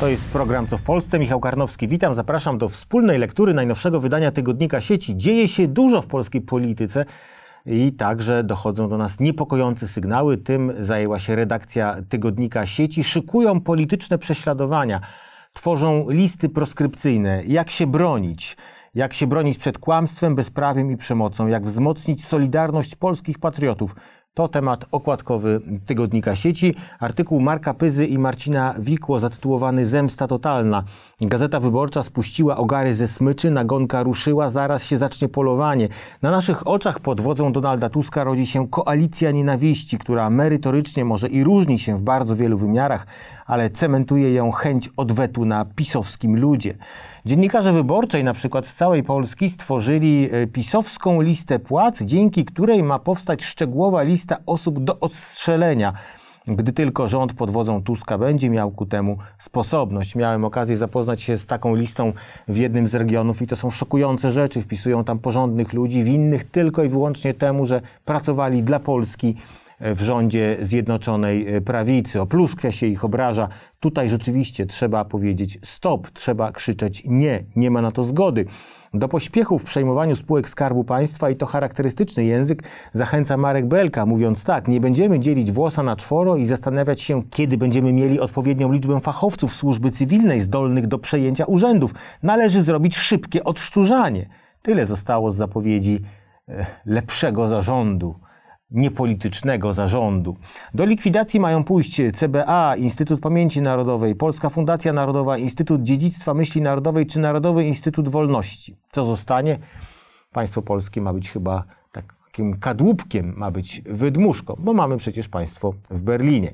To jest program Co w Polsce. Michał Karnowski, witam, zapraszam do wspólnej lektury najnowszego wydania tygodnika sieci. Dzieje się dużo w polskiej polityce i także dochodzą do nas niepokojące sygnały. Tym zajęła się redakcja tygodnika sieci. Szykują polityczne prześladowania, tworzą listy proskrypcyjne, jak się bronić. Jak się bronić przed kłamstwem, bezprawiem i przemocą, jak wzmocnić solidarność polskich patriotów. To temat okładkowy Tygodnika Sieci. Artykuł Marka Pyzy i Marcina Wikło zatytułowany Zemsta totalna. Gazeta Wyborcza spuściła ogary ze smyczy, nagonka ruszyła, zaraz się zacznie polowanie. Na naszych oczach pod wodzą Donalda Tuska rodzi się koalicja nienawiści, która merytorycznie może i różni się w bardzo wielu wymiarach, ale cementuje ją chęć odwetu na pisowskim ludzie. Dziennikarze wyborczej na przykład z całej Polski stworzyli y, pisowską listę płac, dzięki której ma powstać szczegółowa lista lista osób do odstrzelenia gdy tylko rząd pod wodzą Tuska będzie miał ku temu sposobność. Miałem okazję zapoznać się z taką listą w jednym z regionów i to są szokujące rzeczy. Wpisują tam porządnych ludzi, winnych tylko i wyłącznie temu, że pracowali dla Polski, w rządzie Zjednoczonej Prawicy. O pluskwia się ich obraża. Tutaj rzeczywiście trzeba powiedzieć stop, trzeba krzyczeć nie, nie ma na to zgody. Do pośpiechu w przejmowaniu spółek Skarbu Państwa i to charakterystyczny język zachęca Marek Belka, mówiąc tak, nie będziemy dzielić włosa na czworo i zastanawiać się, kiedy będziemy mieli odpowiednią liczbę fachowców służby cywilnej zdolnych do przejęcia urzędów. Należy zrobić szybkie odszczurzanie. Tyle zostało z zapowiedzi e, lepszego zarządu niepolitycznego zarządu. Do likwidacji mają pójść CBA, Instytut Pamięci Narodowej, Polska Fundacja Narodowa, Instytut Dziedzictwa Myśli Narodowej czy Narodowy Instytut Wolności. Co zostanie? Państwo polskie ma być chyba takim kadłubkiem, ma być wydmuszką, bo mamy przecież państwo w Berlinie.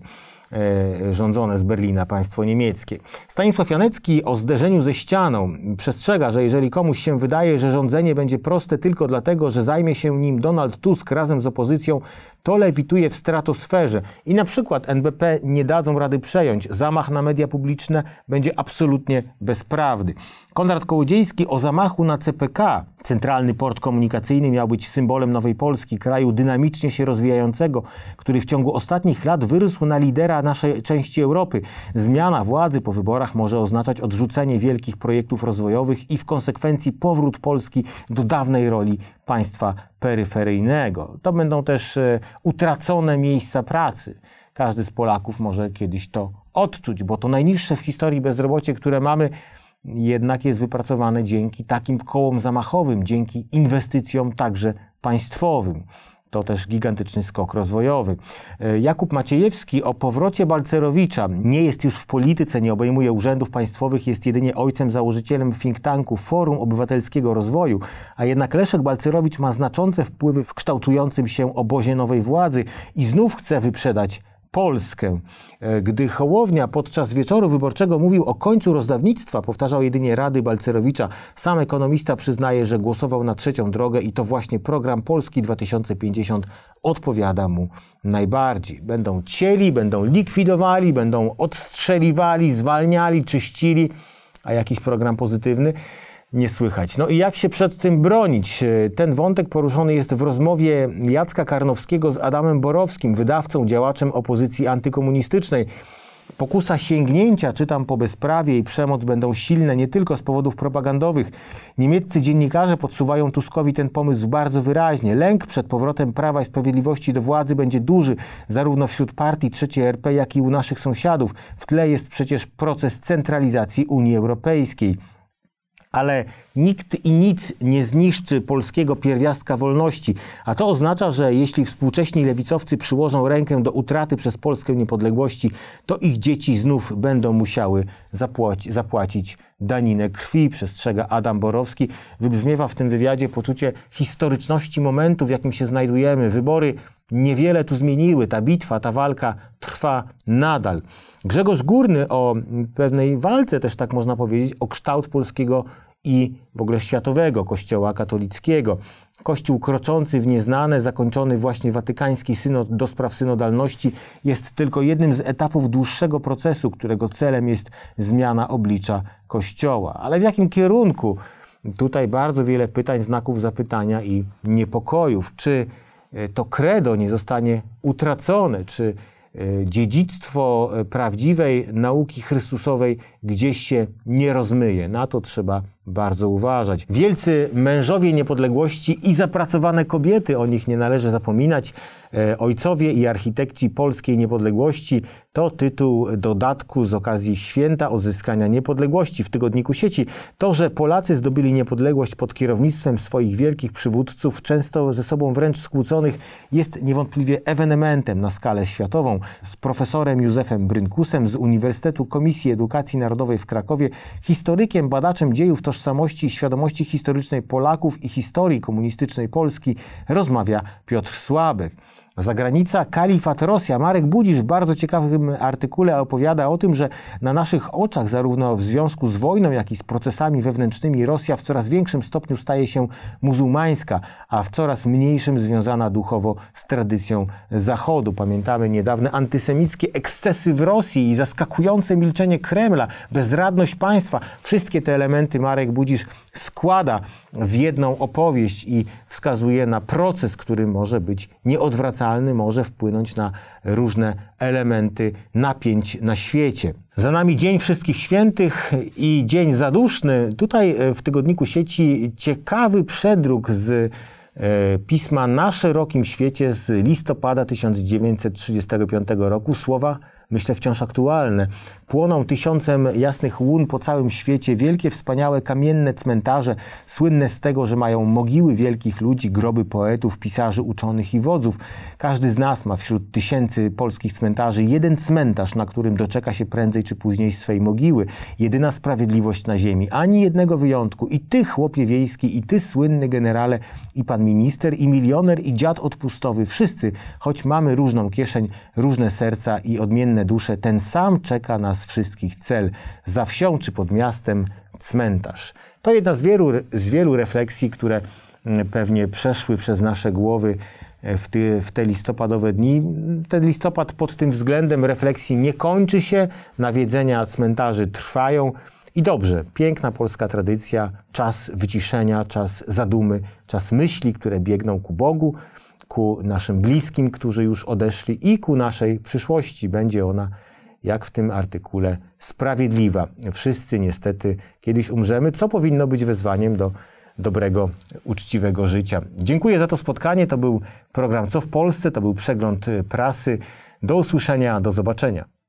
E, rządzone z Berlina państwo niemieckie. Stanisław Janecki o zderzeniu ze ścianą przestrzega, że jeżeli komuś się wydaje, że rządzenie będzie proste tylko dlatego, że zajmie się nim Donald Tusk razem z opozycją, to lewituje w stratosferze i na przykład NBP nie dadzą rady przejąć. Zamach na media publiczne będzie absolutnie bezprawdy. Konrad Kołodziejski o zamachu na CPK. Centralny port komunikacyjny miał być symbolem Nowej Polski, kraju dynamicznie się rozwijającego, który w ciągu ostatnich lat wyrósł na lidera naszej części Europy. Zmiana władzy po wyborach może oznaczać odrzucenie wielkich projektów rozwojowych i w konsekwencji powrót Polski do dawnej roli państwa peryferyjnego. To będą też e, utracone miejsca pracy. Każdy z Polaków może kiedyś to odczuć, bo to najniższe w historii bezrobocie, które mamy, jednak jest wypracowane dzięki takim kołom zamachowym, dzięki inwestycjom także państwowym. To też gigantyczny skok rozwojowy. E, Jakub Maciejewski o powrocie Balcerowicza nie jest już w polityce, nie obejmuje urzędów państwowych, jest jedynie ojcem założycielem think tanku Forum Obywatelskiego Rozwoju, a jednak Leszek Balcerowicz ma znaczące wpływy w kształtującym się obozie nowej władzy i znów chce wyprzedać Polskę. E, gdy Hołownia podczas wieczoru wyborczego mówił o końcu rozdawnictwa, powtarzał jedynie rady Balcerowicza. Sam ekonomista przyznaje, że głosował na trzecią drogę i to właśnie program Polski 2050 odpowiada mu najbardziej. Będą cieli, będą likwidowali, będą odstrzeliwali, zwalniali, czyścili, a jakiś program pozytywny nie słychać. No i jak się przed tym bronić? E, ten wątek poruszony jest w rozmowie Jacka Karnowskiego z Adamem Borowskim, wydawcą, działaczem opozycji antykomunistycznej. Pokusa sięgnięcia, czytam po bezprawie i przemoc będą silne nie tylko z powodów propagandowych. Niemieccy dziennikarze podsuwają Tuskowi ten pomysł bardzo wyraźnie. Lęk przed powrotem Prawa i Sprawiedliwości do władzy będzie duży, zarówno wśród partii III RP, jak i u naszych sąsiadów. W tle jest przecież proces centralizacji Unii Europejskiej ale nikt i nic nie zniszczy polskiego pierwiastka wolności, a to oznacza, że jeśli współcześni lewicowcy przyłożą rękę do utraty przez Polskę niepodległości, to ich dzieci znów będą musiały zapłaci, zapłacić daninę krwi, przestrzega Adam Borowski. Wybrzmiewa w tym wywiadzie poczucie historyczności momentu, w jakim się znajdujemy. Wybory niewiele tu zmieniły. Ta bitwa, ta walka trwa trwa nadal. Grzegorz Górny o pewnej walce, też tak można powiedzieć, o kształt polskiego i w ogóle światowego kościoła katolickiego. Kościół kroczący w nieznane, zakończony właśnie Watykański Synod do spraw synodalności jest tylko jednym z etapów dłuższego procesu, którego celem jest zmiana oblicza Kościoła. Ale w jakim kierunku? Tutaj bardzo wiele pytań, znaków zapytania i niepokojów. Czy e, to credo nie zostanie utracone? Czy E, dziedzictwo e, prawdziwej nauki Chrystusowej gdzieś się nie rozmyje. Na to trzeba bardzo uważać. Wielcy mężowie niepodległości i zapracowane kobiety, o nich nie należy zapominać. E, ojcowie i architekci polskiej niepodległości to tytuł dodatku z okazji święta odzyskania niepodległości w tygodniku sieci. To, że Polacy zdobyli niepodległość pod kierownictwem swoich wielkich przywódców, często ze sobą wręcz skłóconych, jest niewątpliwie ewenementem na skalę światową. Z profesorem Józefem Brynkusem z Uniwersytetu Komisji Edukacji Narodowej w Krakowie, historykiem, badaczem dziejów, to tożsamości i świadomości historycznej Polaków i historii komunistycznej Polski rozmawia Piotr Słabek. Zagranica, kalifat Rosja. Marek Budzisz w bardzo ciekawym artykule opowiada o tym, że na naszych oczach, zarówno w związku z wojną, jak i z procesami wewnętrznymi, Rosja w coraz większym stopniu staje się muzułmańska, a w coraz mniejszym związana duchowo z tradycją Zachodu. Pamiętamy niedawne antysemickie ekscesy w Rosji i zaskakujące milczenie Kremla, bezradność państwa. Wszystkie te elementy Marek Budzisz składa w jedną opowieść i wskazuje na proces, który może być nieodwracalny potencjalny może wpłynąć na różne elementy napięć na świecie. Za nami Dzień Wszystkich Świętych i Dzień Zaduszny. Tutaj e, w tygodniku sieci ciekawy przedruk z e, pisma na szerokim świecie z listopada 1935 roku słowa myślę, wciąż aktualne. Płoną tysiącem jasnych łun po całym świecie wielkie, wspaniałe kamienne cmentarze, słynne z tego, że mają mogiły wielkich ludzi, groby poetów, pisarzy, uczonych i wodzów. Każdy z nas ma wśród tysięcy polskich cmentarzy jeden cmentarz, na którym doczeka się prędzej czy później swej mogiły. Jedyna sprawiedliwość na ziemi, ani jednego wyjątku. I ty, chłopie wiejski, i ty, słynny generale, i pan minister, i milioner, i dziad odpustowy, wszyscy, choć mamy różną kieszeń, różne serca i odmienne dusze, ten sam czeka nas wszystkich cel, za wsią czy pod miastem cmentarz. To jedna z wielu, z wielu refleksji, które mm, pewnie przeszły przez nasze głowy e, w w te listopadowe dni. Ten listopad pod tym względem refleksji nie kończy się, nawiedzenia cmentarzy trwają. I dobrze, piękna polska tradycja, czas wyciszenia, czas zadumy, czas myśli, które biegną ku Bogu ku naszym bliskim, którzy już odeszli i ku naszej przyszłości. Będzie ona, jak w tym artykule, sprawiedliwa. Wszyscy niestety kiedyś umrzemy, co powinno być wezwaniem do dobrego, uczciwego życia. Dziękuję za to spotkanie. To był program Co w Polsce, to był przegląd prasy. Do usłyszenia, do zobaczenia.